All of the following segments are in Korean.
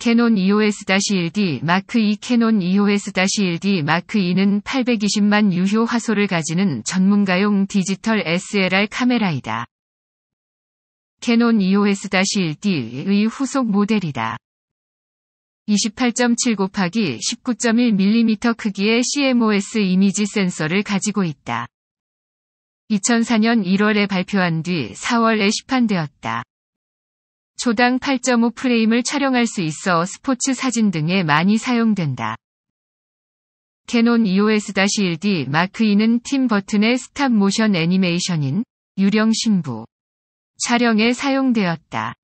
캐논 EOS-1D 마크 2 캐논 EOS-1D 마크 2는 820만 유효 화소를 가지는 전문가용 디지털 SLR 카메라이다. 캐논 EOS-1D의 후속 모델이다. 28.7 곱하기 19.1mm 크기의 CMOS 이미지 센서를 가지고 있다. 2004년 1월에 발표한 뒤 4월에 시판되었다. 초당 8.5 프레임을 촬영할 수 있어 스포츠 사진 등에 많이 사용된다. 캐논 EOS-1D 마크2는 팀 버튼의 스탑 모션 애니메이션인 유령 신부 촬영에 사용되었다.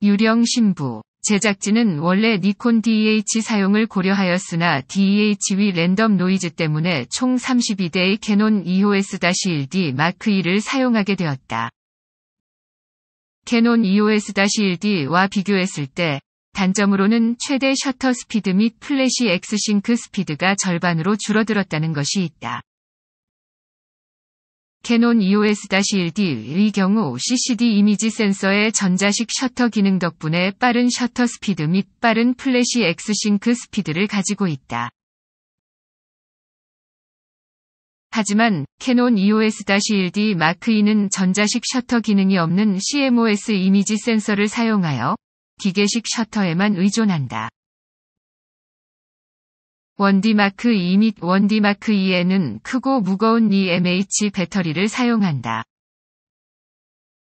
유령 신부 제작진은 원래 니콘 DH 사용을 고려하였으나 DH위 랜덤 노이즈 때문에 총 32대의 캐논 EOS-1D 마크2를 사용하게 되었다. 캐논 EOS-1D와 비교했을 때 단점으로는 최대 셔터 스피드 및 플래시 엑스싱크 스피드가 절반으로 줄어들었다는 것이 있다. 캐논 EOS-1D의 경우 CCD 이미지 센서의 전자식 셔터 기능 덕분에 빠른 셔터 스피드 및 빠른 플래시 엑스싱크 스피드를 가지고 있다. 하지만 캐논 EOS-1D 마크2는 전자식 셔터 기능이 없는 CMOS 이미지 센서를 사용하여 기계식 셔터에만 의존한다. 원디 마크2 및 원디 마크2에는 크고 무거운 EMH 배터리를 사용한다.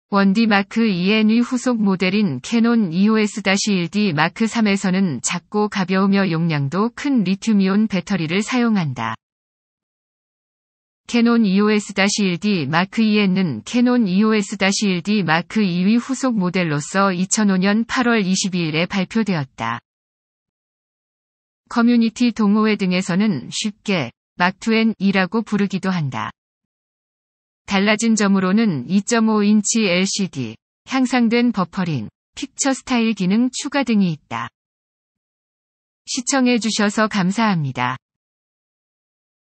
원디 마크2N의 후속 모델인 캐논 EOS-1D 마크3에서는 작고 가벼우며 용량도 큰 리튬이온 배터리를 사용한다. 캐논 EOS-1D 마크 2에는 캐논 EOS-1D 마크 2위 후속 모델로서 2005년 8월 22일에 발표되었다. 커뮤니티 동호회 등에서는 쉽게 마크2N이라고 부르기도 한다. 달라진 점으로는 2.5인치 LCD, 향상된 버퍼링, 픽처 스타일 기능 추가 등이 있다. 시청해주셔서 감사합니다.